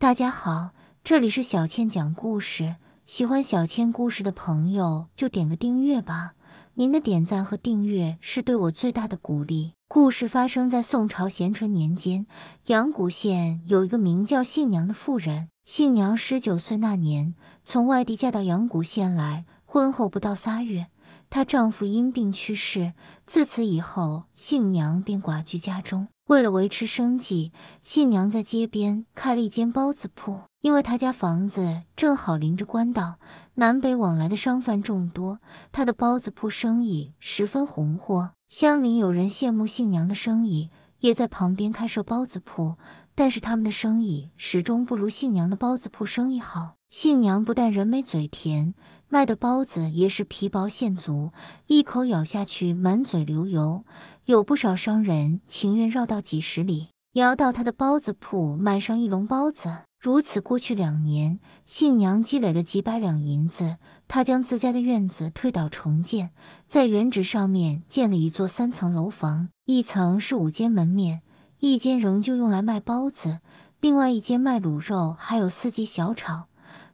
大家好，这里是小倩讲故事。喜欢小倩故事的朋友，就点个订阅吧。您的点赞和订阅是对我最大的鼓励。故事发生在宋朝咸淳年间，阳谷县有一个名叫杏娘的妇人。杏娘十九岁那年，从外地嫁到阳谷县来，婚后不到仨月。她丈夫因病去世，自此以后，杏娘便寡居家中。为了维持生计，杏娘在街边开了一间包子铺。因为她家房子正好临着官道，南北往来的商贩众多，她的包子铺生意十分红火。乡里有人羡慕杏娘的生意，也在旁边开设包子铺，但是他们的生意始终不如杏娘的包子铺生意好。杏娘不但人美嘴甜。卖的包子也是皮薄馅足，一口咬下去满嘴流油。有不少商人情愿绕道几十里，也要到他的包子铺买上一笼包子。如此过去两年，杏娘积累了几百两银子。他将自家的院子推倒重建，在原址上面建了一座三层楼房。一层是五间门面，一间仍旧用来卖包子，另外一间卖卤肉，还有四季小炒。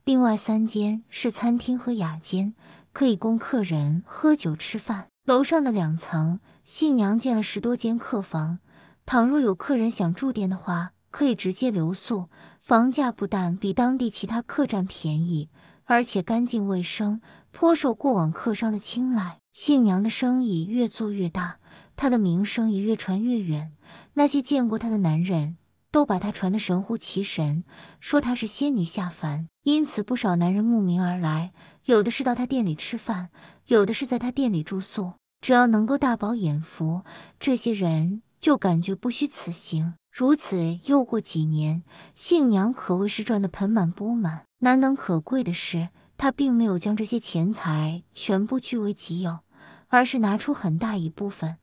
另外三间是餐厅和雅间，可以供客人喝酒吃饭。楼上的两层，新娘建了十多间客房。倘若有客人想住店的话，可以直接留宿。房价不但比当地其他客栈便宜，而且干净卫生，颇受过往客商的青睐。新娘的生意越做越大，她的名声也越传越远。那些见过她的男人。都把她传得神乎其神，说她是仙女下凡，因此不少男人慕名而来，有的是到她店里吃饭，有的是在她店里住宿，只要能够大饱眼福，这些人就感觉不虚此行。如此又过几年，杏娘可谓是赚得盆满钵满。难能可贵的是，她并没有将这些钱财全部据为己有，而是拿出很大一部分，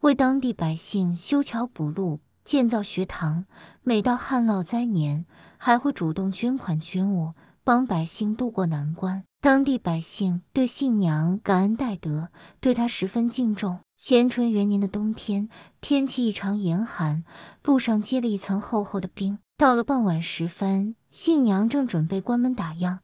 为当地百姓修桥补路。建造学堂，每到旱涝灾年，还会主动捐款捐物，帮百姓渡过难关。当地百姓对信娘感恩戴德，对她十分敬重。咸淳元年的冬天，天气异常严寒，路上结了一层厚厚的冰。到了傍晚时分，信娘正准备关门打烊，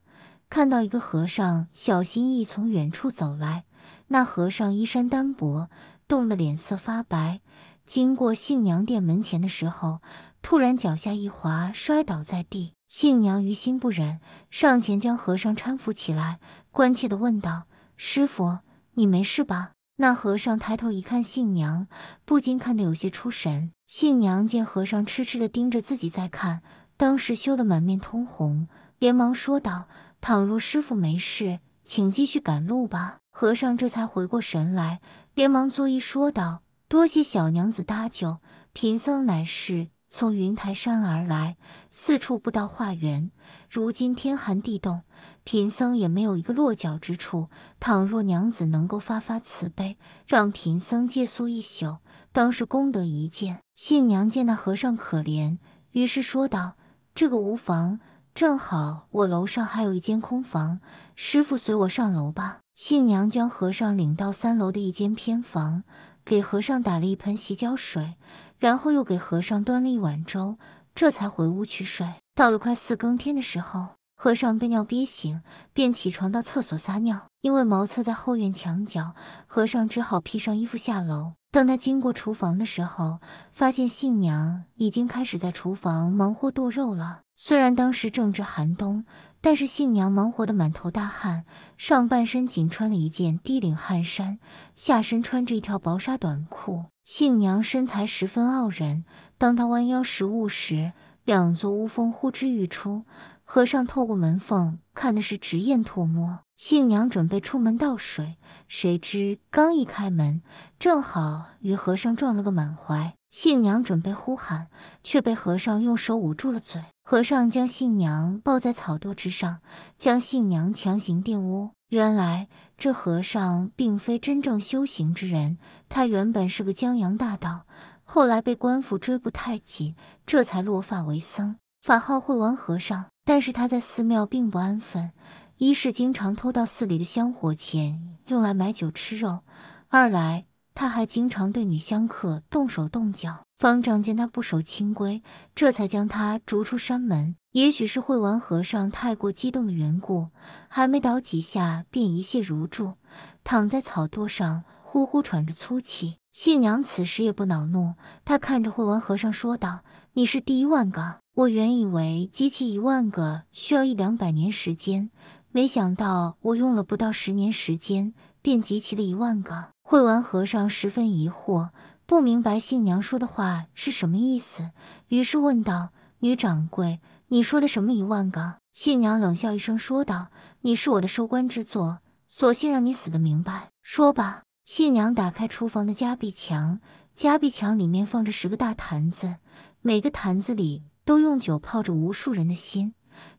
看到一个和尚小心翼翼从远处走来。那和尚衣衫单薄，冻得脸色发白。经过杏娘店门前的时候，突然脚下一滑，摔倒在地。杏娘于心不忍，上前将和尚搀扶起来，关切地问道：“师傅，你没事吧？”那和尚抬头一看杏娘，不禁看得有些出神。杏娘见和尚痴痴地盯着自己在看，当时羞得满面通红，连忙说道：“倘若师傅没事，请继续赶路吧。”和尚这才回过神来，连忙作揖说道。多谢小娘子搭救，贫僧乃是从云台山而来，四处不到化缘。如今天寒地冻，贫僧也没有一个落脚之处。倘若娘子能够发发慈悲，让贫僧借宿一宿，当是功德一件。杏娘见那和尚可怜，于是说道：“这个无妨，正好我楼上还有一间空房，师傅随我上楼吧。”杏娘将和尚领到三楼的一间偏房。给和尚打了一盆洗脚水，然后又给和尚端了一碗粥，这才回屋去睡。到了快四更天的时候。和尚被尿憋醒，便起床到厕所撒尿。因为茅厕在后院墙角，和尚只好披上衣服下楼。当他经过厨房的时候，发现杏娘已经开始在厨房忙活剁肉了。虽然当时正值寒冬，但是杏娘忙活得满头大汗，上半身仅穿了一件低领汗衫，下身穿着一条薄纱短裤。杏娘身材十分傲人，当她弯腰拾物时，两座乌峰呼之欲出。和尚透过门缝看的是直咽唾沫。新娘准备出门倒水，谁知刚一开门，正好与和尚撞了个满怀。新娘准备呼喊，却被和尚用手捂住了嘴。和尚将新娘抱在草垛之上，将新娘强行玷污。原来这和尚并非真正修行之人，他原本是个江洋大盗，后来被官府追捕太紧，这才落发为僧。法号慧王和尚，但是他在寺庙并不安分，一是经常偷盗寺里的香火钱用来买酒吃肉，二来他还经常对女香客动手动脚。方丈见他不守清规，这才将他逐出山门。也许是慧王和尚太过激动的缘故，还没倒几下便一泻如注，躺在草垛上。呼呼喘着粗气，谢娘此时也不恼怒，她看着慧文和尚说道：“你是第一万个。我原以为集齐一万个需要一两百年时间，没想到我用了不到十年时间便集齐了一万个。”慧文和尚十分疑惑，不明白谢娘说的话是什么意思，于是问道：“女掌柜，你说的什么一万个？”新娘冷笑一声说道：“你是我的收官之作，索性让你死得明白。说吧。”谢娘打开厨房的夹壁墙，夹壁墙里面放着十个大坛子，每个坛子里都用酒泡着无数人的心，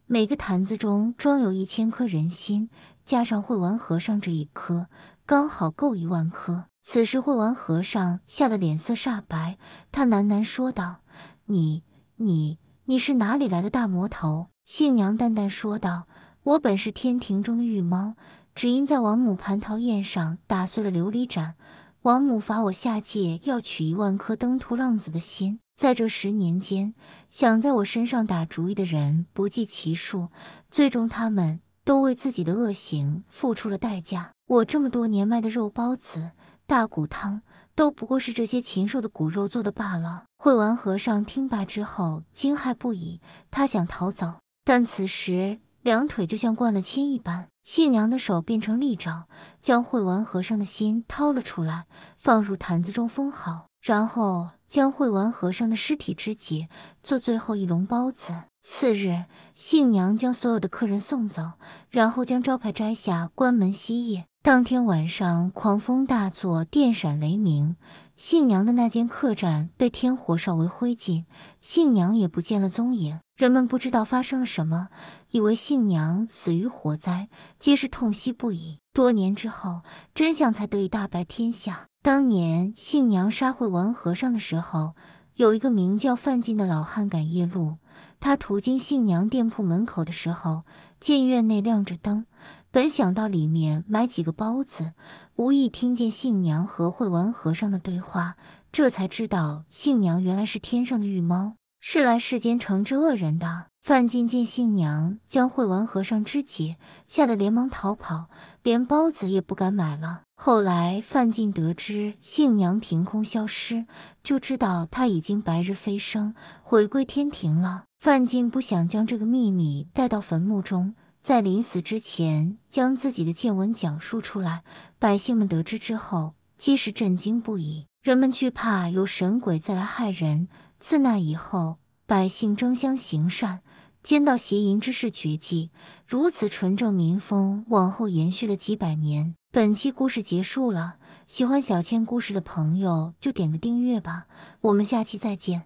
每个坛子中装有一千颗人心，加上会王和尚这一颗，刚好够一万颗。此时，会王和尚吓得脸色煞白，他喃喃说道：“你、你、你是哪里来的大魔头？”信娘淡淡说道：“我本是天庭中的玉猫。”只因在王母蟠桃宴上打碎了琉璃盏，王母罚我下界要取一万颗登徒浪子的心。在这十年间，想在我身上打主意的人不计其数，最终他们都为自己的恶行付出了代价。我这么多年卖的肉包子、大骨汤，都不过是这些禽兽的骨肉做的罢了。慧文和尚听罢之后惊骇不已，他想逃走，但此时。两腿就像灌了铅一般，信娘的手变成利爪，将会文和尚的心掏了出来，放入坛子中封好，然后将会文和尚的尸体肢解，做最后一笼包子。次日，信娘将所有的客人送走，然后将招牌摘下，关门歇业。当天晚上，狂风大作，电闪雷鸣。信娘的那间客栈被天火烧为灰烬，信娘也不见了踪影。人们不知道发生了什么，以为信娘死于火灾，皆是痛惜不已。多年之后，真相才得以大白天下。当年信娘杀回文和尚的时候，有一个名叫范进的老汉赶夜路，他途经信娘店铺门口的时候，见院内亮着灯。本想到里面买几个包子，无意听见杏娘和慧文和尚的对话，这才知道杏娘原来是天上的玉猫，是来世间惩治恶人的。范进见杏娘将慧文和尚肢解，吓得连忙逃跑，连包子也不敢买了。后来范进得知杏娘凭空消失，就知道他已经白日飞升，回归天庭了。范进不想将这个秘密带到坟墓中。在临死之前，将自己的见闻讲述出来，百姓们得知之后，皆是震惊不已。人们惧怕有神鬼再来害人，自那以后，百姓争相行善，见到邪淫之事绝迹，如此纯正民风，往后延续了几百年。本期故事结束了，喜欢小倩故事的朋友就点个订阅吧，我们下期再见。